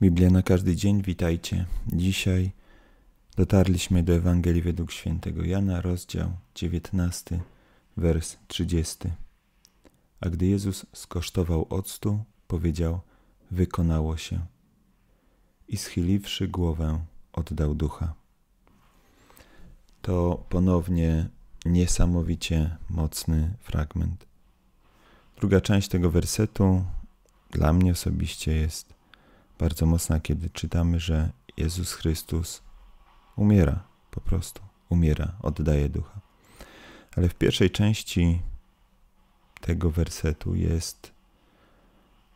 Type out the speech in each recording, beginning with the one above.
Biblia na każdy dzień, witajcie. Dzisiaj dotarliśmy do Ewangelii według świętego Jana, rozdział 19, wers 30. A gdy Jezus skosztował octu, powiedział: Wykonało się. I schyliwszy głowę, oddał ducha. To ponownie niesamowicie mocny fragment. Druga część tego wersetu dla mnie osobiście jest bardzo mocna, kiedy czytamy, że Jezus Chrystus umiera, po prostu umiera, oddaje ducha. Ale w pierwszej części tego wersetu jest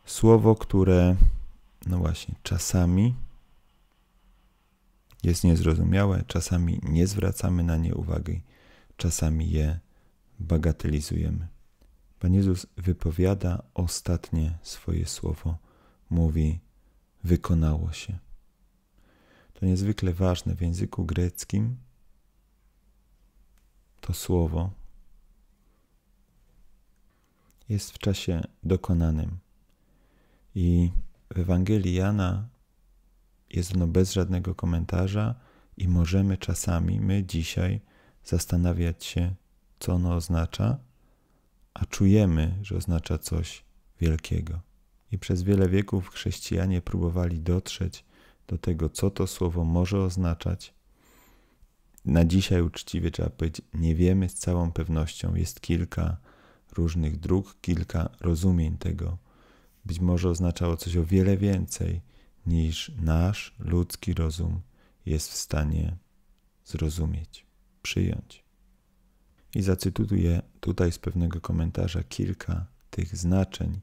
słowo, które, no właśnie, czasami jest niezrozumiałe, czasami nie zwracamy na nie uwagi, czasami je bagatelizujemy. Pan Jezus wypowiada ostatnie swoje słowo, mówi: wykonało się. To niezwykle ważne w języku greckim. To słowo jest w czasie dokonanym. I w Ewangelii Jana jest ono bez żadnego komentarza, i możemy czasami, my dzisiaj, zastanawiać się, co ono oznacza, a czujemy, że oznacza coś wielkiego i przez wiele wieków chrześcijanie próbowali dotrzeć do tego, co to słowo może oznaczać. Na dzisiaj uczciwie trzeba powiedzieć, nie wiemy z całą pewnością. Jest kilka różnych dróg, kilka rozumień tego. Być może oznaczało coś o wiele więcej niż nasz ludzki rozum jest w stanie zrozumieć, przyjąć. I zacytuję tutaj z pewnego komentarza kilka tych znaczeń,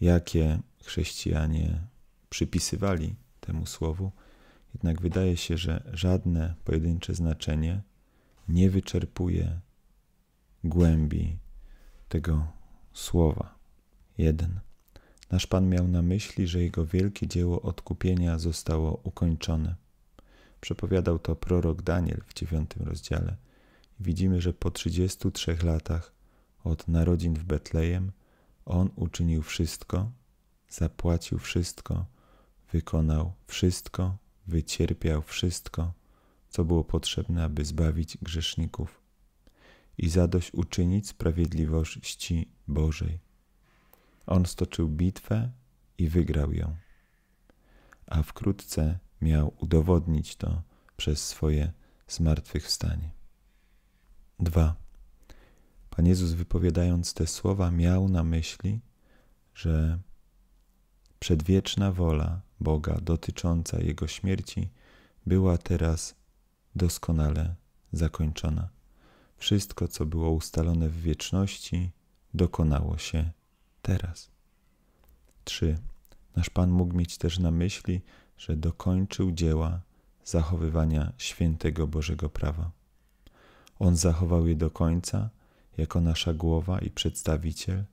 jakie chrześcijanie przypisywali temu słowu, jednak wydaje się, że żadne pojedyncze znaczenie nie wyczerpuje głębi tego słowa. Jeden, Nasz Pan miał na myśli, że jego wielkie dzieło odkupienia zostało ukończone. Przepowiadał to prorok Daniel w dziewiątym rozdziale. Widzimy, że po 33 latach od narodzin w Betlejem on uczynił wszystko, zapłacił wszystko, wykonał wszystko, wycierpiał wszystko, co było potrzebne, aby zbawić grzeszników i zadośćuczynić sprawiedliwości Bożej. On stoczył bitwę i wygrał ją, a wkrótce miał udowodnić to przez swoje zmartwychwstanie. 2. Pan Jezus wypowiadając te słowa miał na myśli, że przedwieczna wola Boga dotycząca Jego śmierci była teraz doskonale zakończona. Wszystko, co było ustalone w wieczności, dokonało się teraz. 3. Nasz Pan mógł mieć też na myśli, że dokończył dzieła zachowywania świętego Bożego prawa. On zachował je do końca, jako nasza głowa i przedstawiciel,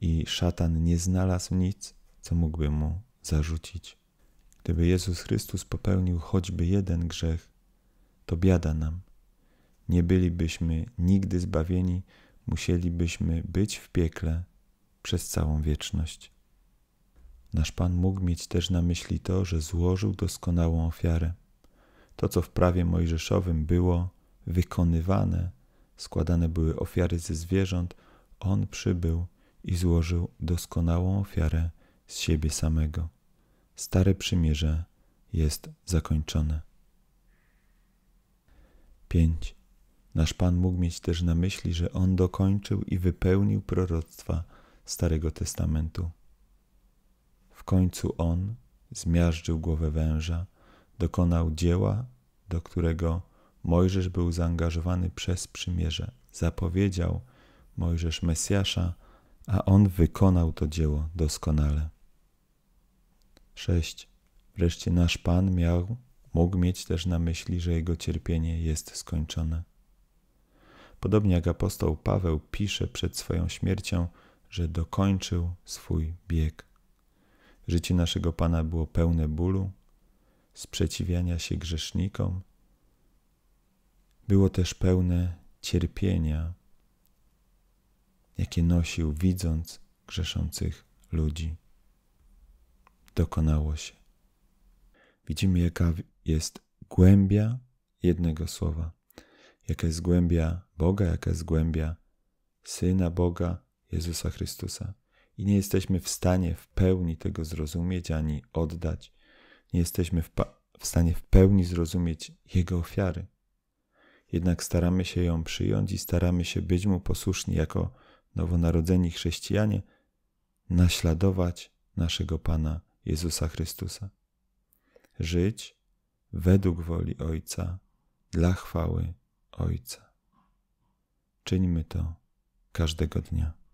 i szatan nie znalazł nic, co mógłby mu zarzucić. Gdyby Jezus Chrystus popełnił choćby jeden grzech, to biada nam. Nie bylibyśmy nigdy zbawieni, musielibyśmy być w piekle przez całą wieczność. Nasz Pan mógł mieć też na myśli to, że złożył doskonałą ofiarę. To, co w prawie mojżeszowym było wykonywane, składane były ofiary ze zwierząt, on przybył i złożył doskonałą ofiarę z siebie samego. Stare przymierze jest zakończone. 5. Nasz Pan mógł mieć też na myśli, że on dokończył i wypełnił proroctwa Starego Testamentu. W końcu on zmiażdżył głowę węża, dokonał dzieła, do którego Mojżesz był zaangażowany przez przymierze. Zapowiedział Mojżesz Mesjasza, a on wykonał to dzieło doskonale. 6. Wreszcie nasz Pan miał, mógł mieć też na myśli, że jego cierpienie jest skończone. Podobnie jak apostoł Paweł pisze przed swoją śmiercią, że dokończył swój bieg. Życie naszego Pana było pełne bólu, sprzeciwiania się grzesznikom było też pełne cierpienia, jakie nosił, widząc grzeszących ludzi. Dokonało się. Widzimy, jaka jest głębia jednego słowa, jaka jest głębia Boga, jaka jest głębia Syna Boga, Jezusa Chrystusa. I nie jesteśmy w stanie w pełni tego zrozumieć ani oddać. Nie jesteśmy w, w stanie w pełni zrozumieć Jego ofiary jednak staramy się ją przyjąć i staramy się być mu posłuszni jako nowonarodzeni chrześcijanie, naśladować naszego Pana Jezusa Chrystusa. Żyć według woli Ojca, dla chwały Ojca. Czyńmy to każdego dnia.